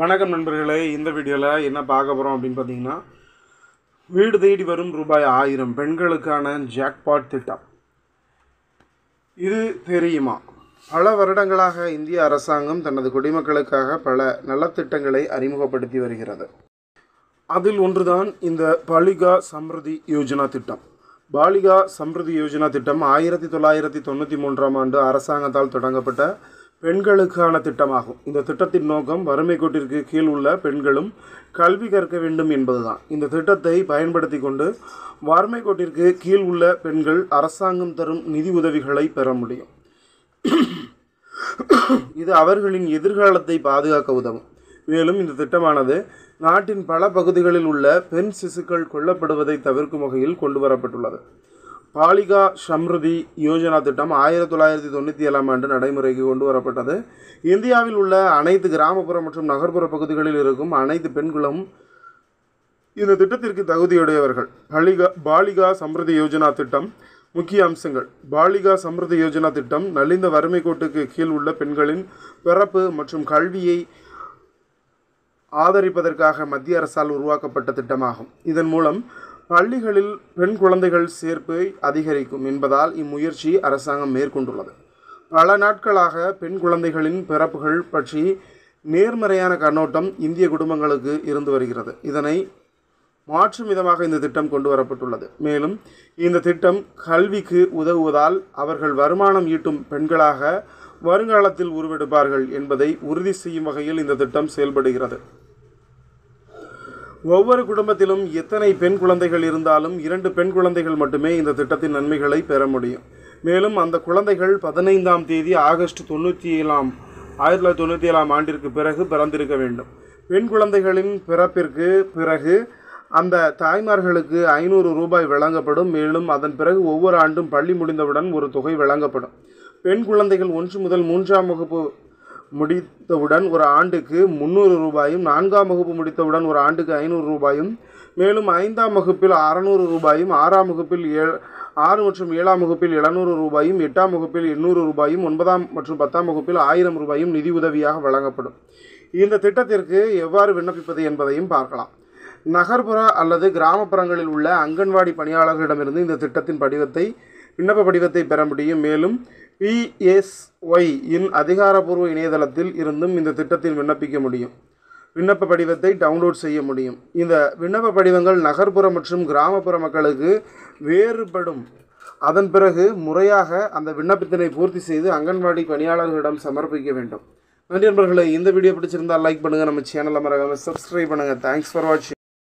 வணக்கம் நண்பர்களே இந்த வீடியோவில் என்ன பார்க்க போகிறோம் அப்படின்னு பார்த்தீங்கன்னா வீடு தேடி வரும் ரூபாய் ஆயிரம் பெண்களுக்கான ஜாக்பாட் திட்டம் இது தெரியுமா பல வருடங்களாக இந்திய அரசாங்கம் தனது குடிமக்களுக்காக பல நலத்திட்டங்களை அறிமுகப்படுத்தி வருகிறது அதில் ஒன்றுதான் இந்த பாலிகா சம்ருதி யோஜனா திட்டம் பாலிகா சம்ருதி யோஜனா திட்டம் ஆயிரத்தி தொள்ளாயிரத்தி தொண்ணூற்றி மூன்றாம் ஆண்டு அரசாங்கத்தால் தொடங்கப்பட்ட பெண்களுக்கான திட்டமாகும் இந்த திட்டத்தின் நோக்கம் வறுமை கோட்டிற்கு கீழ் உள்ள பெண்களும் கல்வி கற்க வேண்டும் என்பதுதான் இந்த திட்டத்தை பயன்படுத்தி கொண்டு வறுமை கோட்டிற்கு கீழ் உள்ள பெண்கள் அரசாங்கம் தரும் நிதி உதவிகளை பெற முடியும் இது அவர்களின் எதிர்காலத்தை பாதுகாக்க உதவும் மேலும் இந்த திட்டமானது நாட்டின் பல பகுதிகளில் உள்ள பெண் சிசுக்கள் கொல்லப்படுவதை தவிர்க்கும் வகையில் கொண்டு வரப்பட்டுள்ளது பாலிகா சம்ருதி யோஜனா திட்டம் ஆயிரத்தி தொள்ளாயிரத்தி தொண்ணூற்றி ஏழாம் ஆண்டு நடைமுறைக்கு கொண்டு வரப்பட்டது இந்தியாவில் உள்ள அனைத்து கிராமப்புற மற்றும் நகர்ப்புற பகுதிகளில் இருக்கும் அனைத்து பெண்களும் இந்த திட்டத்திற்கு தகுதியுடையவர்கள் பாலிகா பாலிகா சம்ருதி யோஜனா திட்டம் முக்கிய அம்சங்கள் பாலிகா சம்ருதி யோஜனா திட்டம் நலிந்த வறுமை கோட்டுக்கு கீழ் உள்ள பெண்களின் பிறப்பு மற்றும் கல்வியை ஆதரிப்பதற்காக மத்திய அரசால் உருவாக்கப்பட்ட திட்டமாகும் இதன் மூலம் பள்ளிகளில் பெண் குழந்தைகள் சேர்ப்பை அதிகரிக்கும் என்பதால் இம்முயற்சி அரசாங்கம் மேற்கொண்டுள்ளது பல நாட்களாக பெண் குழந்தைகளின் பிறப்புகள் பற்றி நேர்மறையான கண்ணோட்டம் இந்திய குடும்பங்களுக்கு இருந்து வருகிறது இதனை மாற்றும் விதமாக இந்த திட்டம் கொண்டு வரப்பட்டுள்ளது மேலும் இந்த திட்டம் கல்விக்கு உதவுவதால் அவர்கள் வருமானம் ஈட்டும் பெண்களாக வருங்காலத்தில் உருவெடுப்பார்கள் என்பதை உறுதி செய்யும் வகையில் இந்த திட்டம் செயல்படுகிறது ஒவ்வொரு குடும்பத்திலும் எத்தனை பெண் குழந்தைகள் இருந்தாலும் இரண்டு பெண் குழந்தைகள் மட்டுமே இந்த திட்டத்தின் நன்மைகளை பெற முடியும் மேலும் அந்த குழந்தைகள் பதினைந்தாம் தேதி ஆகஸ்ட் தொண்ணூற்றி ஏழாம் ஆயிரத்தி தொள்ளாயிரத்தி தொண்ணூற்றி ஏழாம் ஆண்டிற்கு பிறகு பிறந்திருக்க வேண்டும் பெண் குழந்தைகளின் பிறப்பிற்கு பிறகு அந்த தாய்மார்களுக்கு ஐநூறு ரூபாய் வழங்கப்படும் மேலும் அதன் பிறகு ஒவ்வொரு ஆண்டும் பள்ளி முடிந்தவுடன் ஒரு தொகை வழங்கப்படும் பெண் குழந்தைகள் ஒன்று முதல் மூன்றாம் வகுப்பு முடித்தவுடன் ஒரு ஆண்டுக்கு முந்நூறு ரூபாயும் நான்காம் வகுப்பு முடித்தவுடன் ஒரு ஆண்டுக்கு ஐநூறு ரூபாயும் மேலும் ஐந்தாம் வகுப்பில் அறநூறு ரூபாயும் ஆறாம் வகுப்பில் ஏ ஆறு மற்றும் ஏழாம் வகுப்பில் எழுநூறு ரூபாயும் எட்டாம் வகுப்பில் எண்ணூறு ரூபாயும் ஒன்பதாம் மற்றும் பத்தாம் வகுப்பில் ஆயிரம் ரூபாயும் நிதி உதவியாக வழங்கப்படும் இந்த திட்டத்திற்கு எவ்வாறு விண்ணப்பிப்பது என்பதையும் பார்க்கலாம் நகர்ப்புற அல்லது கிராமப்புறங்களில் உள்ள அங்கன்வாடி பணியாளர்களிடமிருந்து இந்த திட்டத்தின் படிவத்தை விண்ணப்ப படிவத்தை பெற முடியும் மேலும் பிஎஸ்ஒய் இன் அதிகாரப்பூர்வ இணையதளத்தில் இருந்தும் இந்த திட்டத்தில் விண்ணப்பிக்க முடியும் விண்ணப்ப படிவத்தை டவுன்லோட் செய்ய முடியும் இந்த விண்ணப்ப படிவங்கள் நகர்ப்புற மற்றும் கிராமப்புற மக்களுக்கு வேறுபடும் அதன் பிறகு முறையாக அந்த விண்ணப்பத்தினை பூர்த்தி செய்து அங்கன்வாடி பணியாளர்களிடம் சமர்ப்பிக்க வேண்டும் நன்றி நண்பர்களே இந்த வீடியோ பிடிச்சிருந்தால் லைக் பண்ணுங்கள் நம்ம சேனலில் மறக்காமல் சப்ஸ்கிரைப் பண்ணுங்கள் தேங்க்ஸ் ஃபார் வாட்சிங்